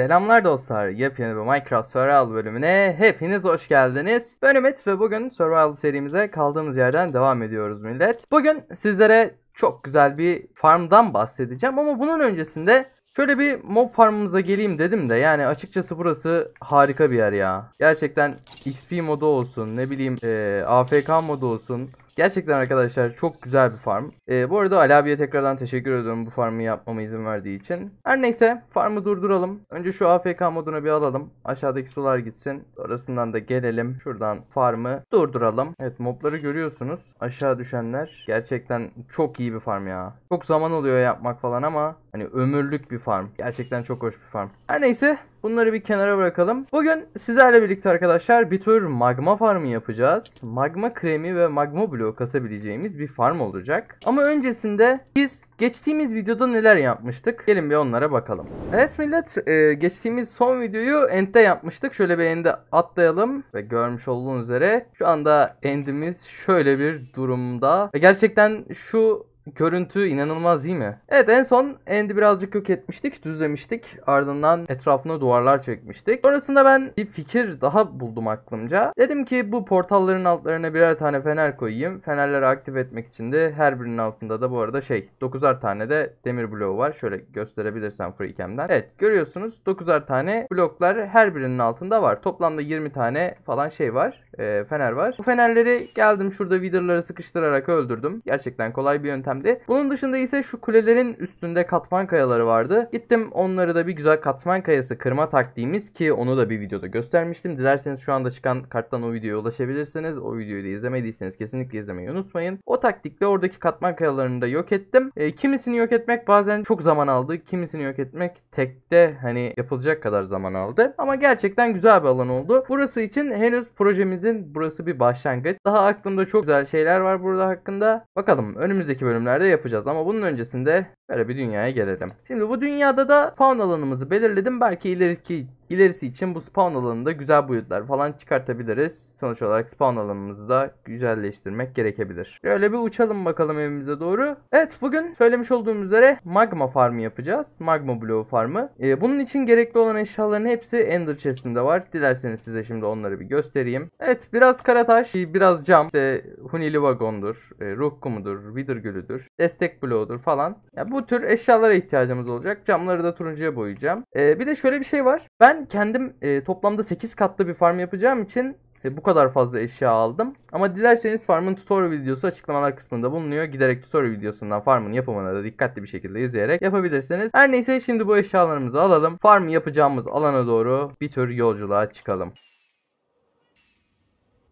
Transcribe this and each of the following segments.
Selamlar dostlar, yepyeni bir Minecraft Survival bölümüne hepiniz hoş geldiniz. Ben Ümit ve bugün Survival serimize kaldığımız yerden devam ediyoruz millet. Bugün sizlere çok güzel bir farmdan bahsedeceğim ama bunun öncesinde şöyle bir mob farmımıza geleyim dedim de yani açıkçası burası harika bir yer ya. Gerçekten XP modu olsun, ne bileyim e, AFK modu olsun, Gerçekten arkadaşlar çok güzel bir farm. E, bu arada Ali abiye tekrardan teşekkür ediyorum bu farmı yapmama izin verdiği için. Her neyse farmı durduralım. Önce şu AFK moduna bir alalım. Aşağıdaki sular gitsin. Sonrasından da gelelim. Şuradan farmı durduralım. Evet mobları görüyorsunuz. Aşağı düşenler. Gerçekten çok iyi bir farm ya. Çok zaman oluyor yapmak falan ama hani ömürlük bir farm. Gerçekten çok hoş bir farm. Her neyse Bunları bir kenara bırakalım. Bugün sizlerle birlikte arkadaşlar bir tür magma farmı yapacağız. Magma kremi ve magma bloğu kasabileceğimiz bir farm olacak. Ama öncesinde biz geçtiğimiz videoda neler yapmıştık? Gelin bir onlara bakalım. Evet millet e, geçtiğimiz son videoyu end'de yapmıştık. Şöyle bir end'e atlayalım ve görmüş olduğunuz üzere şu anda endimiz şöyle bir durumda. Ve gerçekten şu Görüntü inanılmaz değil mi? Evet en son End'i birazcık yok etmiştik, düzlemiştik. Ardından etrafına duvarlar çekmiştik. Sonrasında ben bir fikir daha buldum aklımca. Dedim ki bu portalların altlarına birer tane fener koyayım. Fenerleri aktif etmek için de her birinin altında da bu arada şey 9'ar tane de demir bloğu var. Şöyle gösterebilirsem FreeCam'den. Evet görüyorsunuz 9'ar tane bloklar her birinin altında var. Toplamda 20 tane falan şey var. E, fener var. Bu fenerleri geldim şurada Wither'ları sıkıştırarak öldürdüm. Gerçekten kolay bir yöntem yöntemdi. Bunun dışında ise şu kulelerin üstünde katman kayaları vardı. Gittim onları da bir güzel katman kayası kırma taktiğimiz ki onu da bir videoda göstermiştim. Dilerseniz şu anda çıkan karttan o videoya ulaşabilirsiniz. O videoyu da izlemediyseniz kesinlikle izlemeyi unutmayın. O taktikle oradaki katman kayalarını da yok ettim. E, kimisini yok etmek bazen çok zaman aldı. Kimisini yok etmek tekte hani yapılacak kadar zaman aldı. Ama gerçekten güzel bir alan oldu. Burası için henüz projemizin burası bir başlangıç. Daha aklımda çok güzel şeyler var burada hakkında. Bakalım önümüzdeki bölüm bölümlerde yapacağız. Ama bunun öncesinde Böyle bir dünyaya gelelim. Şimdi bu dünyada da spawn alanımızı belirledim. Belki ileriki ilerisi için bu spawn alanında güzel boyutlar falan çıkartabiliriz. Sonuç olarak spawn alanımızı da güzelleştirmek gerekebilir. Böyle bir uçalım bakalım evimize doğru. Evet bugün söylemiş olduğum üzere magma farmı yapacağız. Magma bloğu farmı. Ee, bunun için gerekli olan eşyaların hepsi Ender chest'imde var. Dilerseniz size şimdi onları bir göstereyim. Evet biraz karataş, biraz cam, işte hunili vagondur, e, ruh kumudur, wither gülüdür, destek bloğudur falan. Ya bu bu tür eşyalara ihtiyacımız olacak. Camları da turuncuya boyayacağım. E, bir de şöyle bir şey var. Ben kendim e, toplamda 8 katlı bir farm yapacağım için e, bu kadar fazla eşya aldım. Ama dilerseniz farmın tutorial videosu açıklamalar kısmında bulunuyor. Giderek tutorial videosundan farmın yapımına da dikkatli bir şekilde izleyerek yapabilirsiniz. Her neyse şimdi bu eşyalarımızı alalım. Farm yapacağımız alana doğru bir tür yolculuğa çıkalım.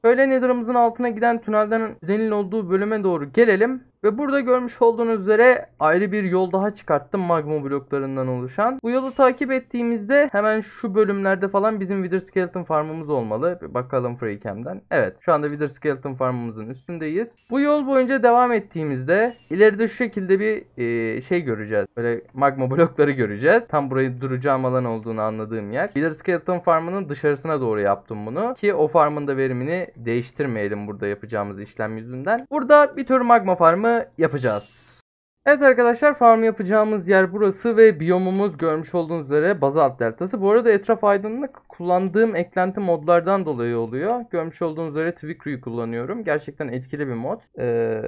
Öğle Nether'ımızın altına giden tünelden tünelin olduğu bölüme doğru gelelim. Ve burada görmüş olduğunuz üzere ayrı bir yol daha çıkarttım magma bloklarından oluşan. Bu yolu takip ettiğimizde hemen şu bölümlerde falan bizim Wither Skeleton farmımız olmalı. Bir bakalım Freecam'den. Evet şu anda Wither Skeleton farmımızın üstündeyiz. Bu yol boyunca devam ettiğimizde ileride şu şekilde bir e, şey göreceğiz. Böyle magma blokları göreceğiz. Tam burayı duracağım alan olduğunu anladığım yer. Wither Skeleton farmının dışarısına doğru yaptım bunu. Ki o farmın da verimini değiştirmeyelim burada yapacağımız işlem yüzünden. Burada bir tür magma farmı farmı yapacağız. Evet arkadaşlar farm yapacağımız yer burası ve biyomumuz görmüş olduğunuz üzere bazalt deltası. Bu arada etraf aydınlık kullandığım eklenti modlardan dolayı oluyor. Görmüş olduğunuz üzere Twikru'yu kullanıyorum. Gerçekten etkili bir mod. Ee,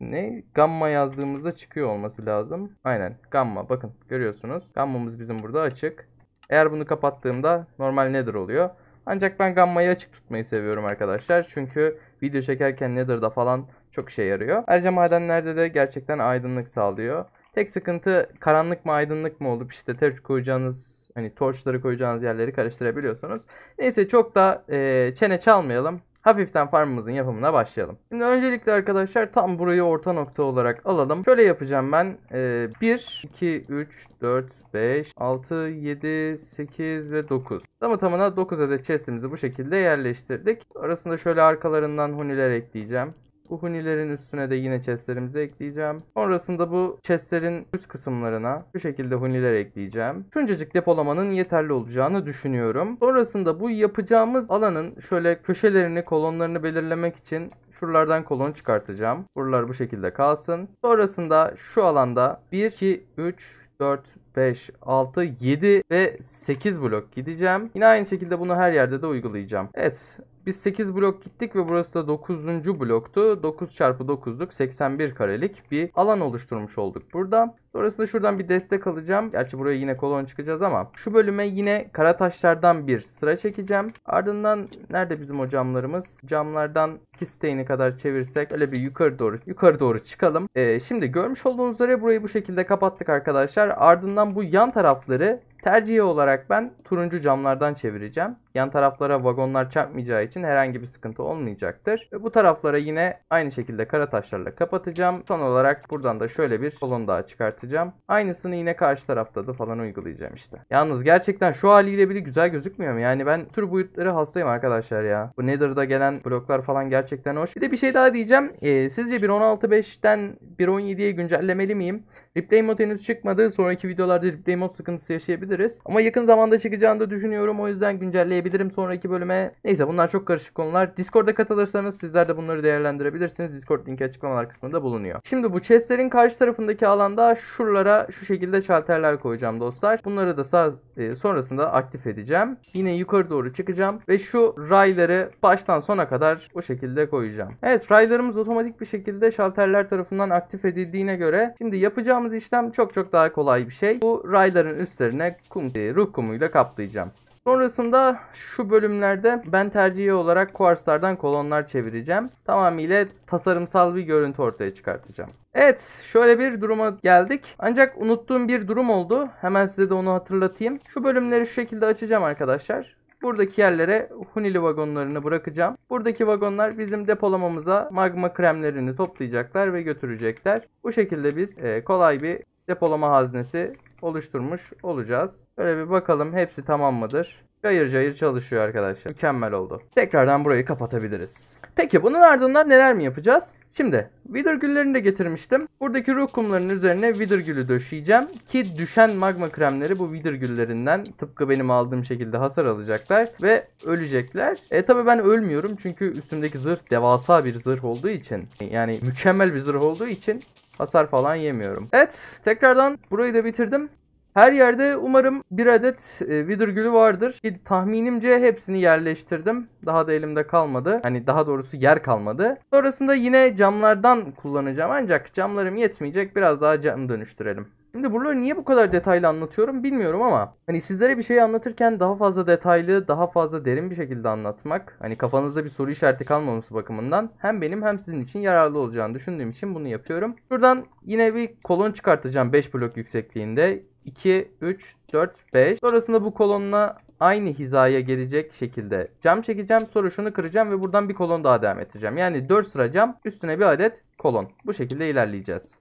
ne? Gamma yazdığımızda çıkıyor olması lazım. Aynen gamma bakın görüyorsunuz. Gammamız bizim burada açık. Eğer bunu kapattığımda normal nedir oluyor. Ancak ben gammayı açık tutmayı seviyorum arkadaşlar. Çünkü video çekerken Nether'da falan çok işe yarıyor. Ayrıca madenlerde de gerçekten aydınlık sağlıyor. Tek sıkıntı karanlık mı aydınlık mı olup işte terç koyacağınız hani torçları koyacağınız yerleri karıştırabiliyorsunuz. Neyse çok da e, çene çalmayalım. Hafiften farmımızın yapımına başlayalım. Şimdi öncelikle arkadaşlar tam burayı orta nokta olarak alalım. Şöyle yapacağım ben. E, 1, 2, 3, 4, 5, 6, 7, 8 ve 9. Tamı tamına 9 adet chestimizi bu şekilde yerleştirdik. Arasında şöyle arkalarından huniler ekleyeceğim. Bu hunilerin üstüne de yine chestlerimizi ekleyeceğim. Sonrasında bu chestlerin üst kısımlarına bu şekilde huniler ekleyeceğim. Şuncacık depolamanın yeterli olacağını düşünüyorum. Sonrasında bu yapacağımız alanın şöyle köşelerini, kolonlarını belirlemek için Şuralardan kolon çıkartacağım. Buralar bu şekilde kalsın. Sonrasında şu alanda 1, 2, 3, 4, 5, 6, 7 ve 8 blok gideceğim. Yine aynı şekilde bunu her yerde de uygulayacağım. Evet biz 8 blok gittik ve burası da 9. bloktu. 9 çarpı 9'luk 81 karelik bir alan oluşturmuş olduk burada. Sonrasında şuradan bir destek alacağım. Gerçi buraya yine kolon çıkacağız ama şu bölüme yine kara taşlardan bir sıra çekeceğim. Ardından nerede bizim o camlarımız? Camlardan kisteyini kadar çevirsek öyle bir yukarı doğru yukarı doğru çıkalım. Ee, şimdi görmüş olduğunuz üzere burayı bu şekilde kapattık arkadaşlar. Ardından bu yan tarafları tercihi olarak ben turuncu camlardan çevireceğim. Yan taraflara vagonlar çarpmayacağı için herhangi bir sıkıntı olmayacaktır. Ve bu taraflara yine aynı şekilde kara taşlarla kapatacağım. Son olarak buradan da şöyle bir kolon daha çıkartacağım. Aynısını yine karşı tarafta da falan uygulayacağım işte. Yalnız gerçekten şu haliyle bile güzel gözükmüyor mu? Yani ben tür boyutları hastayım arkadaşlar ya. Bu Nether'da gelen bloklar falan gerçekten hoş. Bir de bir şey daha diyeceğim. Ee, sizce bir 1.17'ye güncellemeli miyim? Replay mod henüz çıkmadı. Sonraki videolarda replay mod sıkıntısı yaşayabiliriz. Ama yakın zamanda çıkacağını da düşünüyorum. O yüzden güncelleyebilirim geçebilirim sonraki bölüme. Neyse bunlar çok karışık konular. Discord'a katılırsanız sizler de bunları değerlendirebilirsiniz. Discord linki açıklamalar kısmında bulunuyor. Şimdi bu chestlerin karşı tarafındaki alanda şuralara şu şekilde şalterler koyacağım dostlar. Bunları da sağ, e, sonrasında aktif edeceğim. Yine yukarı doğru çıkacağım ve şu rayları baştan sona kadar bu şekilde koyacağım. Evet raylarımız otomatik bir şekilde şalterler tarafından aktif edildiğine göre şimdi yapacağımız işlem çok çok daha kolay bir şey. Bu rayların üstlerine kum, e, ruh kumuyla kaplayacağım. Sonrasında şu bölümlerde ben tercihi olarak kuarslardan kolonlar çevireceğim. Tamamıyla tasarımsal bir görüntü ortaya çıkartacağım. Evet şöyle bir duruma geldik. Ancak unuttuğum bir durum oldu. Hemen size de onu hatırlatayım. Şu bölümleri şu şekilde açacağım arkadaşlar. Buradaki yerlere Hunili vagonlarını bırakacağım. Buradaki vagonlar bizim depolamamıza magma kremlerini toplayacaklar ve götürecekler. Bu şekilde biz e, kolay bir depolama haznesi oluşturmuş olacağız. Böyle bir bakalım hepsi tamam mıdır? Cayır cayır çalışıyor arkadaşlar. Mükemmel oldu. Tekrardan burayı kapatabiliriz. Peki bunun ardından neler mi yapacağız? Şimdi Wither güllerini de getirmiştim. Buradaki ruh kumlarının üzerine Wither gülü döşeyeceğim. Ki düşen magma kremleri bu Wither güllerinden tıpkı benim aldığım şekilde hasar alacaklar ve ölecekler. E tabi ben ölmüyorum çünkü üstümdeki zırh devasa bir zırh olduğu için yani mükemmel bir zırh olduğu için Hasar falan yemiyorum. Evet tekrardan burayı da bitirdim. Her yerde umarım bir adet e, vidur gülü vardır. Ki tahminimce hepsini yerleştirdim. Daha da elimde kalmadı. Hani daha doğrusu yer kalmadı. Sonrasında yine camlardan kullanacağım. Ancak camlarım yetmeyecek. Biraz daha cam dönüştürelim. Şimdi buraları niye bu kadar detaylı anlatıyorum bilmiyorum ama hani sizlere bir şey anlatırken daha fazla detaylı, daha fazla derin bir şekilde anlatmak hani kafanızda bir soru işareti kalmaması bakımından hem benim hem sizin için yararlı olacağını düşündüğüm için bunu yapıyorum. Buradan yine bir kolon çıkartacağım 5 blok yüksekliğinde. 2, 3, 4, 5. Sonrasında bu kolonla aynı hizaya gelecek şekilde cam çekeceğim. Sonra şunu kıracağım ve buradan bir kolon daha devam edeceğim. Yani 4 sıra cam üstüne bir adet kolon. Bu şekilde ilerleyeceğiz.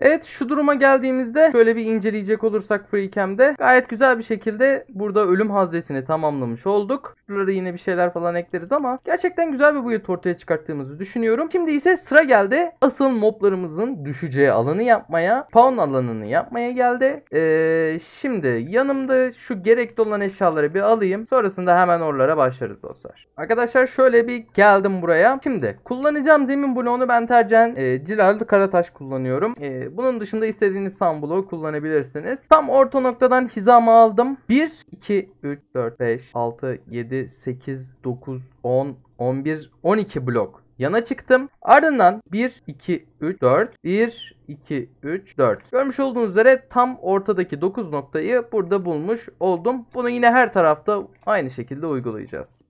Evet şu duruma geldiğimizde şöyle bir inceleyecek olursak FreeCam'de gayet güzel bir şekilde burada ölüm haznesini tamamlamış olduk. Şuralara yine bir şeyler falan ekleriz ama gerçekten güzel bir boyut ortaya çıkarttığımızı düşünüyorum. Şimdi ise sıra geldi asıl moblarımızın düşeceği alanı yapmaya, pawn alanını yapmaya geldi. Ee, şimdi yanımda şu gerekli olan eşyaları bir alayım. Sonrasında hemen oralara başlarız dostlar. Arkadaşlar şöyle bir geldim buraya. Şimdi kullanacağım zemin bloğunu ben tercihen e, cilalı karataş kullanıyorum. E, bunun dışında istediğiniz tam kullanabilirsiniz. Tam orta noktadan hizamı aldım. 1, 2, 3, 4, 5, 6, 7, 8, 9, 10, 11, 12 blok yana çıktım. Ardından 1, 2, 3, 4, 1, 2, 3, 4. Görmüş olduğunuz üzere tam ortadaki 9 noktayı burada bulmuş oldum. Bunu yine her tarafta aynı şekilde uygulayacağız.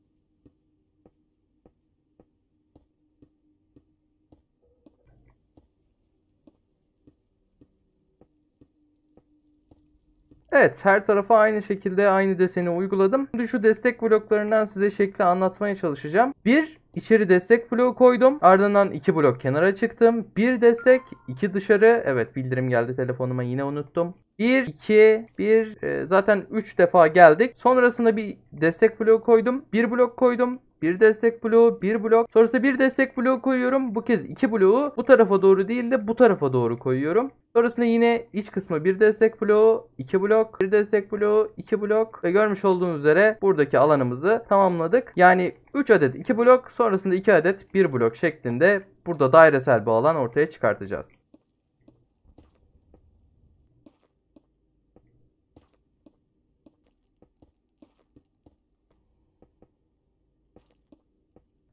Evet her tarafa aynı şekilde aynı deseni uyguladım. Şimdi şu destek bloklarından size şekli anlatmaya çalışacağım. Bir içeri destek bloğu koydum. Ardından iki blok kenara çıktım. Bir destek, iki dışarı. Evet bildirim geldi telefonuma yine unuttum. 1, 2, 1 zaten 3 defa geldik. Sonrasında bir destek bloğu koydum. Bir blok koydum bir destek bloğu, bir blok. Sonrasında bir destek bloğu koyuyorum. Bu kez iki bloğu bu tarafa doğru değil de bu tarafa doğru koyuyorum. Sonrasında yine iç kısmı bir destek bloğu, iki blok, bir destek bloğu, iki blok ve görmüş olduğunuz üzere buradaki alanımızı tamamladık. Yani 3 adet 2 blok sonrasında 2 adet 1 blok şeklinde burada dairesel bir alan ortaya çıkartacağız.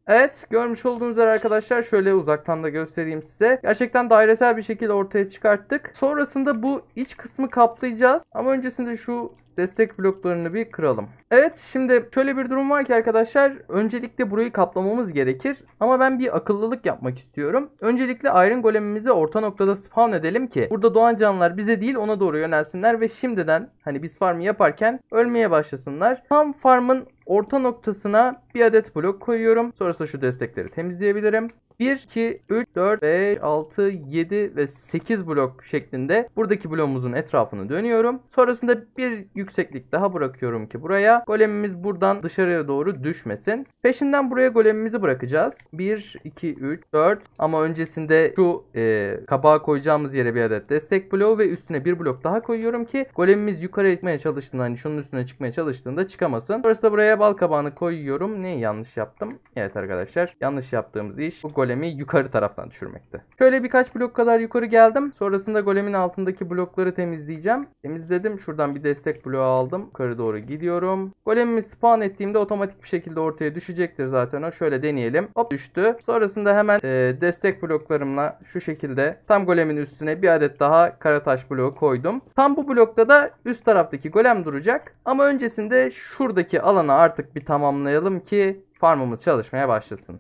Evet görmüş olduğunuz üzere arkadaşlar şöyle uzaktan da göstereyim size. Gerçekten dairesel bir şekilde ortaya çıkarttık. Sonrasında bu iç kısmı kaplayacağız. Ama öncesinde şu destek bloklarını bir kıralım. Evet şimdi şöyle bir durum var ki arkadaşlar öncelikle burayı kaplamamız gerekir. Ama ben bir akıllılık yapmak istiyorum. Öncelikle iron golemimizi orta noktada spawn edelim ki burada doğan canlılar bize değil ona doğru yönelsinler ve şimdiden hani biz farmı yaparken ölmeye başlasınlar. Tam farmın Orta noktasına bir adet blok koyuyorum. Sonrasında şu destekleri temizleyebilirim. 1, 2, 3, 4, 5, 6, 7 ve 8 blok şeklinde buradaki bloğumuzun etrafını dönüyorum. Sonrasında bir yükseklik daha bırakıyorum ki buraya. Golemimiz buradan dışarıya doğru düşmesin. Peşinden buraya golemimizi bırakacağız. 1, 2, 3, 4 ama öncesinde şu e, kabağa koyacağımız yere bir adet destek bloğu ve üstüne bir blok daha koyuyorum ki golemimiz yukarı çıkmaya çalıştığında hani şunun üstüne çıkmaya çalıştığında çıkamasın. Sonrasında buraya bal kabağını koyuyorum. Neyi yanlış yaptım? Evet arkadaşlar yanlış yaptığımız iş. Bu golem golemi yukarı taraftan düşürmekte. Şöyle birkaç blok kadar yukarı geldim. Sonrasında golemin altındaki blokları temizleyeceğim. Temizledim. Şuradan bir destek bloğu aldım. Yukarı doğru gidiyorum. Golemimi spawn ettiğimde otomatik bir şekilde ortaya düşecektir zaten o. Şöyle deneyelim. Hop düştü. Sonrasında hemen e, destek bloklarımla şu şekilde tam golemin üstüne bir adet daha kara taş bloğu koydum. Tam bu blokta da üst taraftaki golem duracak. Ama öncesinde şuradaki alanı artık bir tamamlayalım ki farmımız çalışmaya başlasın.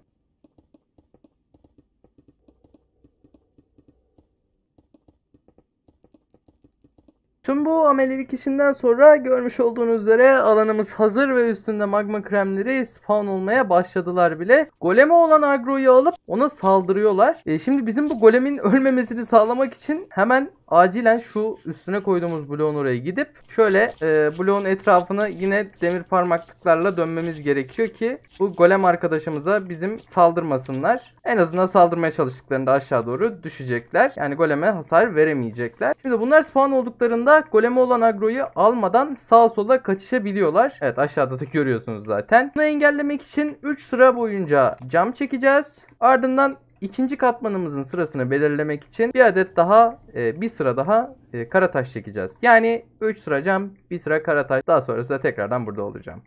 Tüm bu amelilik işinden sonra görmüş olduğunuz üzere alanımız hazır ve üstünde magma kremleri spawn olmaya başladılar bile. Goleme olan agroyu alıp ona saldırıyorlar. E, şimdi bizim bu golemin ölmemesini sağlamak için hemen acilen şu üstüne koyduğumuz bloğun oraya gidip şöyle e, bloğun etrafını yine demir parmaklıklarla dönmemiz gerekiyor ki bu golem arkadaşımıza bizim saldırmasınlar. En azından saldırmaya çalıştıklarında aşağı doğru düşecekler. Yani goleme hasar veremeyecekler. Şimdi bunlar spawn olduklarında goleme olan agroyu almadan sağa sola kaçışabiliyorlar. Evet aşağıda da görüyorsunuz zaten. Bunu engellemek için 3 sıra boyunca cam çekeceğiz. Ardından ikinci katmanımızın sırasını belirlemek için bir adet daha e, bir sıra daha e, kara taş çekeceğiz. Yani 3 sıra cam, bir sıra kara taş. Daha sonrası da tekrardan burada olacağım.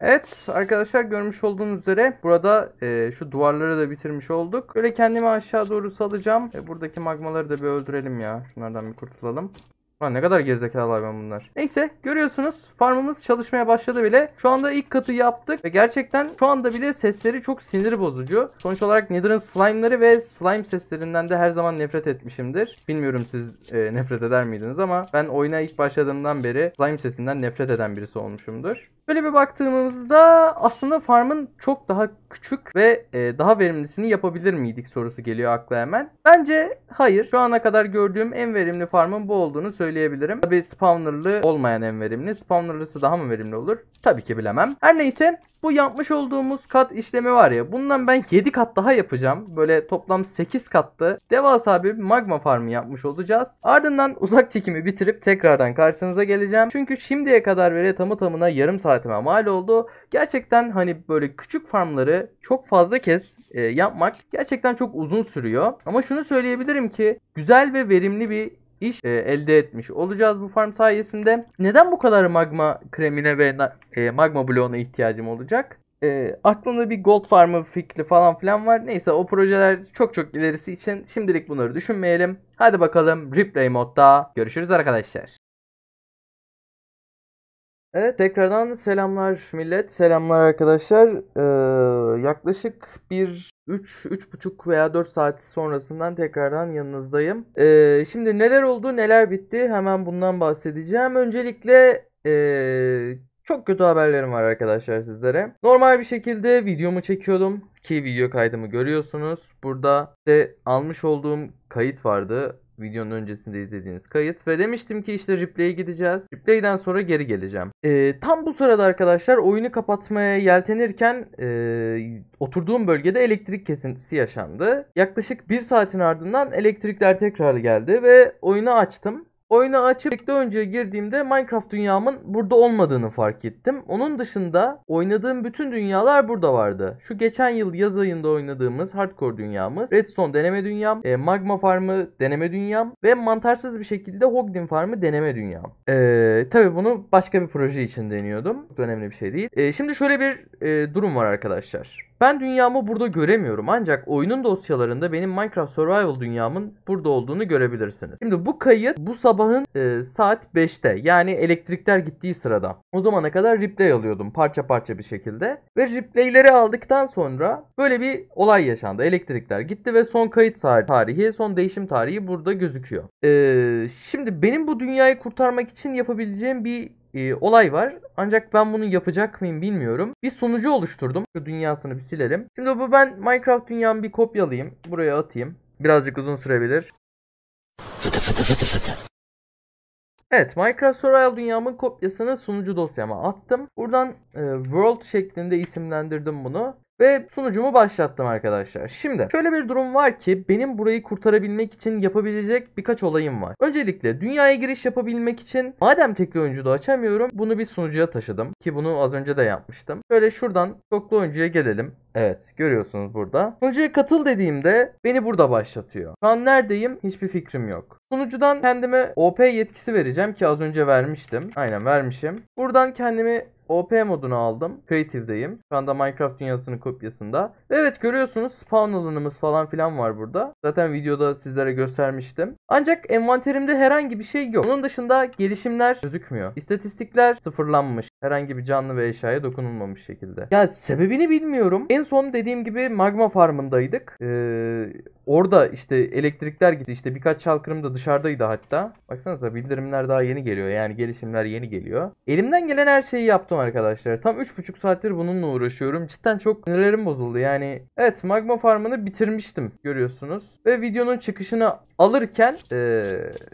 Evet arkadaşlar görmüş olduğunuz üzere burada e, şu duvarları da bitirmiş olduk. Böyle kendimi aşağı doğru salacağım. E, buradaki magmaları da bir öldürelim ya. Şunlardan bir kurtulalım. Lan ne kadar gerizekalı ben bunlar. Neyse görüyorsunuz farmımız çalışmaya başladı bile. Şu anda ilk katı yaptık ve gerçekten şu anda bile sesleri çok sinir bozucu. Sonuç olarak Nether'ın slime'ları ve slime seslerinden de her zaman nefret etmişimdir. Bilmiyorum siz e, nefret eder miydiniz ama ben oyuna ilk başladığımdan beri slime sesinden nefret eden birisi olmuşumdur. Böyle bir baktığımızda aslında farmın çok daha küçük ve e, daha verimlisini yapabilir miydik sorusu geliyor akla hemen. Bence hayır. Şu ana kadar gördüğüm en verimli farmın bu olduğunu söyleyebilirim. Tabi spawnerlı olmayan en verimli. Spawnerlısı daha mı verimli olur? Tabii ki bilemem. Her neyse bu yapmış olduğumuz kat işlemi var ya bundan ben 7 kat daha yapacağım. Böyle toplam 8 katlı devasa bir magma farmı yapmış olacağız. Ardından uzak çekimi bitirip tekrardan karşınıza geleceğim. Çünkü şimdiye kadar böyle tamı tamına yarım saat saatime mal oldu. Gerçekten hani böyle küçük farmları çok fazla kez e, yapmak gerçekten çok uzun sürüyor. Ama şunu söyleyebilirim ki güzel ve verimli bir iş e, elde etmiş olacağız bu farm sayesinde. Neden bu kadar magma kremine ve e, magma bloğuna ihtiyacım olacak? E, aklımda bir gold farmı fikri falan filan var. Neyse o projeler çok çok ilerisi için şimdilik bunları düşünmeyelim. Hadi bakalım replay modda görüşürüz arkadaşlar. Evet tekrardan selamlar millet. Selamlar arkadaşlar. Ee, yaklaşık bir 3 buçuk veya 4 saat sonrasından tekrardan yanınızdayım. Ee, şimdi neler oldu neler bitti hemen bundan bahsedeceğim. Öncelikle ee, çok kötü haberlerim var arkadaşlar sizlere. Normal bir şekilde videomu çekiyordum ki video kaydımı görüyorsunuz. Burada de almış olduğum kayıt vardı videonun öncesinde izlediğiniz kayıt ve demiştim ki işte Ripley'e gideceğiz. Ripley'den sonra geri geleceğim. E, tam bu sırada arkadaşlar oyunu kapatmaya yeltenirken e, oturduğum bölgede elektrik kesintisi yaşandı. Yaklaşık bir saatin ardından elektrikler tekrar geldi ve oyunu açtım. Oyunu açıp bekle önce girdiğimde Minecraft dünyamın burada olmadığını fark ettim. Onun dışında oynadığım bütün dünyalar burada vardı. Şu geçen yıl yaz ayında oynadığımız hardcore dünyamız, redstone deneme dünyam, e, magma farmı deneme dünyam ve mantarsız bir şekilde Hogdin farmı deneme dünyam. E, Tabi bunu başka bir proje için deniyordum. önemli bir şey değil. E, şimdi şöyle bir e, durum var arkadaşlar. Ben dünyamı burada göremiyorum ancak oyunun dosyalarında benim Minecraft Survival dünyamın burada olduğunu görebilirsiniz. Şimdi bu kayıt bu sabahın e, saat 5'te yani elektrikler gittiği sırada. O zamana kadar replay alıyordum parça parça bir şekilde. Ve replayleri aldıktan sonra böyle bir olay yaşandı. Elektrikler gitti ve son kayıt tarihi, son değişim tarihi burada gözüküyor. E, şimdi benim bu dünyayı kurtarmak için yapabileceğim bir e, olay var. Ancak ben bunu yapacak mıyım bilmiyorum. Bir sonucu oluşturdum. Şu dünyasını bir silelim. Şimdi bu ben Minecraft dünyamı bir kopyalayayım. Buraya atayım. Birazcık uzun sürebilir. Fıtı fıtı fıtı fıtı. Evet Minecraft Survival dünyamın kopyasını sunucu dosyama attım. Buradan e, World şeklinde isimlendirdim bunu. Ve sunucumu başlattım arkadaşlar. Şimdi şöyle bir durum var ki benim burayı kurtarabilmek için yapabilecek birkaç olayım var. Öncelikle dünyaya giriş yapabilmek için madem tekli oyuncuda açamıyorum bunu bir sunucuya taşıdım. Ki bunu az önce de yapmıştım. Şöyle şuradan çoklu oyuncuya gelelim. Evet görüyorsunuz burada. Sunucuya katıl dediğimde beni burada başlatıyor. Şu an neredeyim hiçbir fikrim yok. Sunucudan kendime OP yetkisi vereceğim ki az önce vermiştim. Aynen vermişim. Buradan kendimi OP modunu aldım. Creative'deyim. Şu anda Minecraft dünyasının kopyasında. Evet görüyorsunuz spawn alanımız falan filan var burada. Zaten videoda sizlere göstermiştim. Ancak envanterimde herhangi bir şey yok. Onun dışında gelişimler gözükmüyor. İstatistikler sıfırlanmış. Herhangi bir canlı ve eşyaya dokunulmamış şekilde. Ya sebebini bilmiyorum. En son dediğim gibi magma farmındaydık. Ee, Orada işte elektrikler gitti. İşte birkaç çalkırım da dışarıdaydı hatta. Baksanıza bildirimler daha yeni geliyor. Yani gelişimler yeni geliyor. Elimden gelen her şeyi yaptım arkadaşlar. Tam 3,5 saattir bununla uğraşıyorum. Cidden çok sinirlerim bozuldu. Yani evet magma farmını bitirmiştim görüyorsunuz. Ve videonun çıkışını alırken e,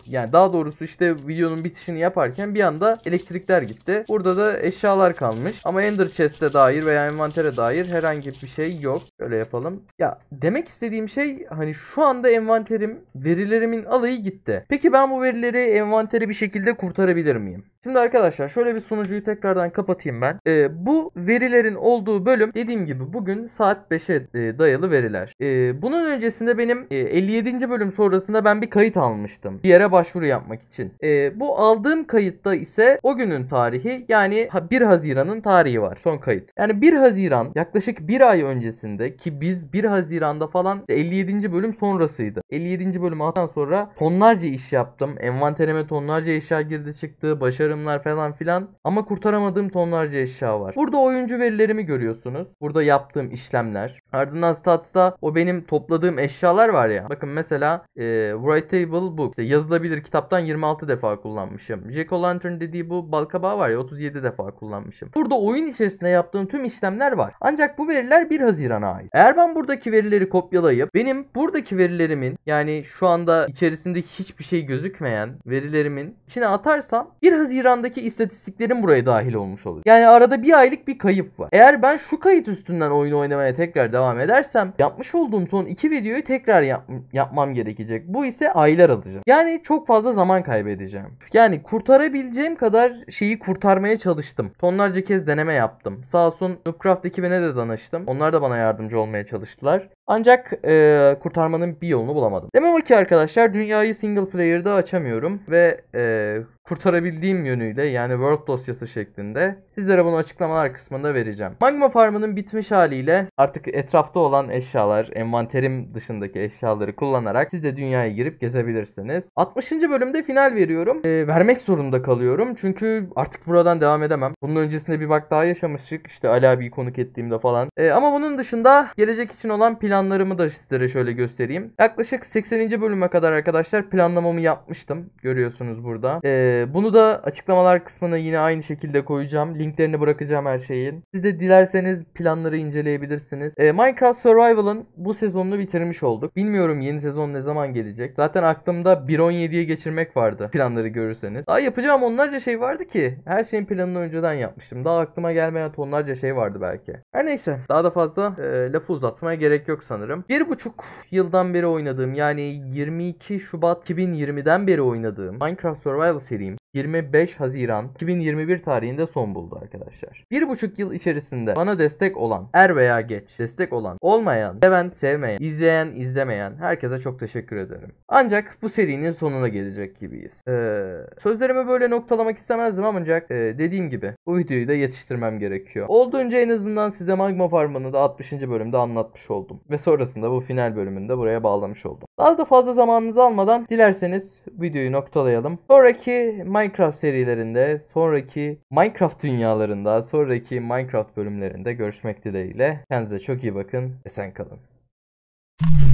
yani daha doğrusu işte videonun bitişini yaparken bir anda elektrikler gitti. Burada da eşyalar kalmış. Ama Ender Chest'e dair veya envantere dair herhangi bir şey yok. Öyle yapalım. Ya demek istediğim şey hani şu anda envanterim verilerimin alayı gitti. Peki ben bu verileri envanteri bir şekilde kurtarabilir miyim? Şimdi arkadaşlar şöyle bir sunucuyu tekrardan kapatayım ben. Ee, bu verilerin olduğu bölüm dediğim gibi bugün saat 5'e e, dayalı veriler. Ee, bunun öncesinde benim e, 57. bölüm sonrasında ben bir kayıt almıştım. Bir yere başvuru yapmak için. Ee, bu aldığım kayıtta ise o günün tarihi yani 1 Haziran'ın tarihi var. Son kayıt. Yani 1 Haziran yaklaşık bir ay öncesinde ki biz 1 Haziran'da falan 57 bölüm sonrasıydı. 57. bölüm attan sonra tonlarca iş yaptım. Envanterime tonlarca eşya girdi çıktı. Başarımlar falan filan. Ama kurtaramadığım tonlarca eşya var. Burada oyuncu verilerimi görüyorsunuz. Burada yaptığım işlemler. Ardından stats'ta o benim topladığım eşyalar var ya. Bakın mesela e, writable book. İşte yazılabilir kitaptan 26 defa kullanmışım. Jack Lantern dediği bu balkabağı var ya 37 defa kullanmışım. Burada oyun içerisinde yaptığım tüm işlemler var. Ancak bu veriler 1 Haziran'a ait. Eğer ben buradaki verileri kopyalayıp benim bu Buradaki verilerimin yani şu anda içerisinde hiçbir şey gözükmeyen verilerimin içine atarsam 1 Haziran'daki istatistiklerim buraya dahil olmuş olur. Yani arada bir aylık bir kayıp var. Eğer ben şu kayıt üstünden oyunu oynamaya tekrar devam edersem yapmış olduğum son iki videoyu tekrar yap yapmam gerekecek. Bu ise aylar alacak. Yani çok fazla zaman kaybedeceğim. Yani kurtarabileceğim kadar şeyi kurtarmaya çalıştım. Tonlarca kez deneme yaptım. Sağ olsun Noobcraft ekibine de danıştım. Onlar da bana yardımcı olmaya çalıştılar. Ancak e, kurtarmanın bir yolunu bulamadım. Demem ki arkadaşlar dünyayı single player'da açamıyorum ve e, kurtarabildiğim yönüyle yani world dosyası şeklinde sizlere bunu açıklamalar kısmında vereceğim. Magma farmının bitmiş haliyle artık etrafta olan eşyalar, envanterim dışındaki eşyaları kullanarak siz de dünyaya girip gezebilirsiniz. 60. bölümde final veriyorum. E, vermek zorunda kalıyorum çünkü artık buradan devam edemem. Bunun öncesinde bir bak daha yaşamıştık işte Ali abiyi konuk ettiğimde falan. E, ama bunun dışında gelecek için olan plan planlarımı da sizlere şöyle göstereyim. Yaklaşık 80. bölüme kadar arkadaşlar planlamamı yapmıştım. Görüyorsunuz burada. Ee, bunu da açıklamalar kısmına yine aynı şekilde koyacağım. Linklerini bırakacağım her şeyin. Siz de dilerseniz planları inceleyebilirsiniz. Ee, Minecraft Survival'ın bu sezonunu bitirmiş olduk. Bilmiyorum yeni sezon ne zaman gelecek. Zaten aklımda 1.17'ye geçirmek vardı planları görürseniz. Daha yapacağım onlarca şey vardı ki. Her şeyin planını önceden yapmıştım. Daha aklıma gelmeyen tonlarca şey vardı belki. Her neyse daha da fazla e, lafı uzatmaya gerek yok yok sanırım. Bir buçuk yıldan beri oynadığım yani 22 Şubat 2020'den beri oynadığım Minecraft Survival serim 25 Haziran 2021 tarihinde son buldu arkadaşlar. Bir buçuk yıl içerisinde bana destek olan, er veya geç destek olan, olmayan, seven, sevmeyen, izleyen, izlemeyen herkese çok teşekkür ederim. Ancak bu serinin sonuna gelecek gibiyiz. Ee, sözlerimi böyle noktalamak istemezdim ancak e, dediğim gibi bu videoyu da yetiştirmem gerekiyor. Olduğunca en azından size Magma Farm'ını da 60. bölümde anlatmış oldum. Ve sonrasında bu final bölümünde buraya bağlamış oldum. Daha da fazla zamanınızı almadan dilerseniz videoyu noktalayalım. Sonraki Minecraft serilerinde, sonraki Minecraft dünyalarında, sonraki Minecraft bölümlerinde görüşmek dileğiyle. Kendinize çok iyi bakın. Esen kalın.